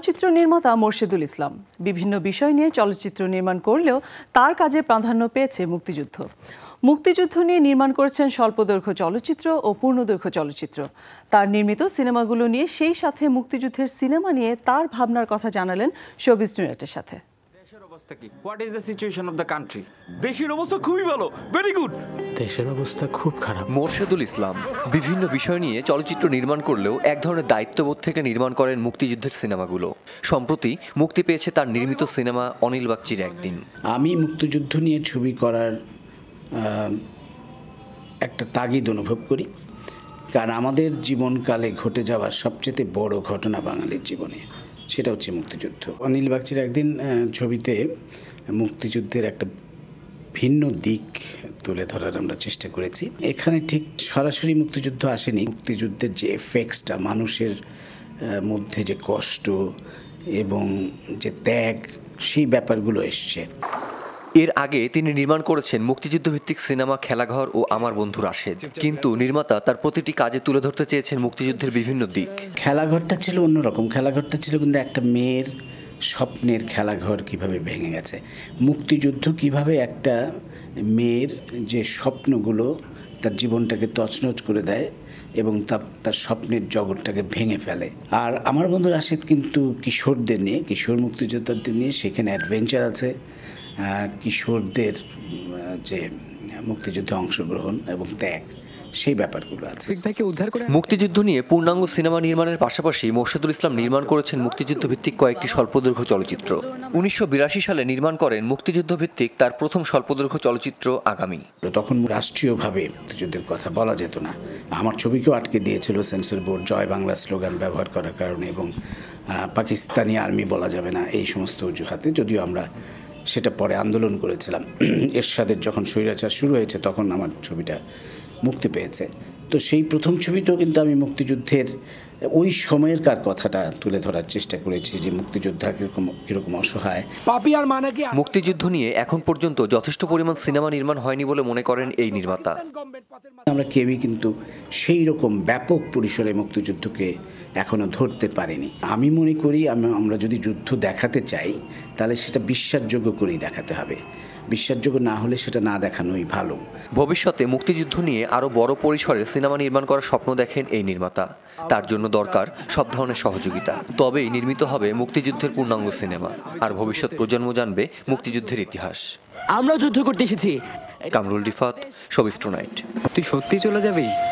চলচ্চিত্র নির্মাতা মোর্শেদুল ইসলাম বিভিন্ন বিষয় নিয়ে চলচ্চিত্র নির্মাণ করলেও তার কাজে প্রাধান্য পেয়েছে মুক্তিযুদ্ধ মুক্তিযুদ্ধ নিয়ে নির্মাণ করেছেন স্বল্পদৈর্ঘ্য চলচ্চিত্র ও পূর্ণদৈর্ঘ্য চলচ্চিত্র তার নির্মিত সিনেমাগুলো নিয়ে সেই সাথে মুক্তিযুদ্ধের সিনেমা নিয়ে তার ভাবনার কথা জানালেন শোবিজ সাথে অবস্থা কি what is the situation of the country দেশের অবস্থা খুবই ভালো ভেরি গুড দেশের অবস্থা খুব খারাপ মোরশেদুল ইসলাম বিভিন্ন বিষয় নিয়ে চলচ্চিত্র নির্মাণ করলেও এক ধরনের দায়িত্ববোধ থেকে নির্মাণ করেন মুক্তিযুদ্ধের সিনেমাগুলো সম্প্রতি মুক্তি পেয়েছে তার নির্মিত সিনেমা অনিল বাগচির একদিন আমি মুক্তিযুদ্ধ নিয়ে ছবি করার একটা তাগিদ অনুভব করি কারণ আমাদের জীবনকালে ঘটে যাওয়া সবচেয়ে বড় ঘটনা বাঙালির জীবনে সেটা হচ্ছে মুক্তিযুদ্ধ অনিল বাগচির একদিন ছবিতে মুক্তিযুদ্ধের একটা ভিন্ন দিক তুলে ধরার আমরা চেষ্টা করেছি এখানে ঠিক সরাসরি মুক্তিযুদ্ধ আসেনি মুক্তিযুদ্ধের যে এফেক্টসটা মানুষের মধ্যে যে কষ্ট এবং যে ত্যাগ সেই ব্যাপারগুলো এসছে এর আগে তিনি নির্মাণ করেছেন মুক্তিযুদ্ধভিত্তিক সিনেমা খেলাঘর ও আমার বন্ধু রাশেদ কিন্তু নির্মাতা তার প্রতিটি কাজে তুলে ধরতে চেয়েছেন মুক্তিযুদ্ধের বিভিন্ন দিক খেলাঘরটা ছিল অন্যরকম খেলাঘরটা ছিল কিন্তু একটা মেয়ের স্বপ্নের খেলাঘর কিভাবে ভেঙে গেছে মুক্তিযুদ্ধ কিভাবে একটা মেয়ের যে স্বপ্নগুলো তার জীবনটাকে তছনছ করে দেয় এবং তার স্বপ্নের জগৎটাকে ভেঙে ফেলে আর আমার বন্ধু রাশিদ কিন্তু কিশোরদের নিয়ে কিশোর মুক্তিযোদ্ধাদের নিয়ে সেখানে অ্যাডভেঞ্চার আছে কিশোরদের যে মুক্তিযুদ্ধে অংশগ্রহণ এবং ত্যাগ সেই ব্যাপারগুলো আছে মুক্তিযুদ্ধ নিয়ে পূর্ণাঙ্গ সিনেমা নির্মাণের পাশাপাশি মোর্শেদুল ইসলাম নির্মাণ করেছেন মুক্তিযুদ্ধ ভিত্তিক কয়েকটি স্বল্পদৈর্ঘ্য চলচ্চিত্র উনিশশো সালে নির্মাণ করেন মুক্তিযুদ্ধ ভিত্তিক তার প্রথম স্বল্পদৈর্ঘ্য চলচ্চিত্র আগামী তখন রাষ্ট্রীয়ভাবে মুক্তিযুদ্ধের কথা বলা যেত না আমার ছবিকেও আটকে দিয়েছিল সেন্সর বোর্ড জয় বাংলা স্লোগান ব্যবহার করার কারণে এবং পাকিস্তানি আর্মি বলা যাবে না এই সমস্ত অজুহাতে যদিও আমরা সেটা পরে আন্দোলন করেছিলাম এরশাদের যখন স্বৈরাচার শুরু হয়েছে তখন আমার ছবিটা মুক্তি পেয়েছে তো সেই প্রথম ছবিতেও কিন্তু আমি মুক্তিযুদ্ধের ওই সময়েরকার কথাটা তুলে ধরার চেষ্টা করেছি যে মুক্তিযোদ্ধা কীরকম কীরকম অসহায় পাপিয়ার মানে কি মুক্তিযুদ্ধ নিয়ে এখন পর্যন্ত যথেষ্ট পরিমাণ সিনেমা নির্মাণ হয়নি বলে মনে করেন এই নির্মাতা আমরা কেউই কিন্তু সেই রকম ব্যাপক পরিসরে মুক্তিযুদ্ধকে এখনো ধরতে পারেনি আমি মনে করি আমরা যদি যুদ্ধ দেখাতে চাই তাহলে সেটা বিশ্বাসযোগ্য করেই দেখাতে হবে বিশ্বাসযোগ্য না হলে সেটা না দেখানোই ভালো ভবিষ্যতে মুক্তিযুদ্ধ নিয়ে আরও বড় পরিসরে সিনেমা নির্মাণ করার স্বপ্ন দেখেন এই নির্মাতা তার জন্য দরকার সব ধরনের সহযোগিতা তবেই নির্মিত হবে মুক্তিযুদ্ধের পূর্ণাঙ্গ সিনেমা আর ভবিষ্যৎ প্রজন্ম জানবে মুক্তিযুদ্ধের ইতিহাস আমরা যুদ্ধ করতে এসেছি কামরুল রিফাত সবিস্ট্রো নাইট তুই সত্যি চলে যাবি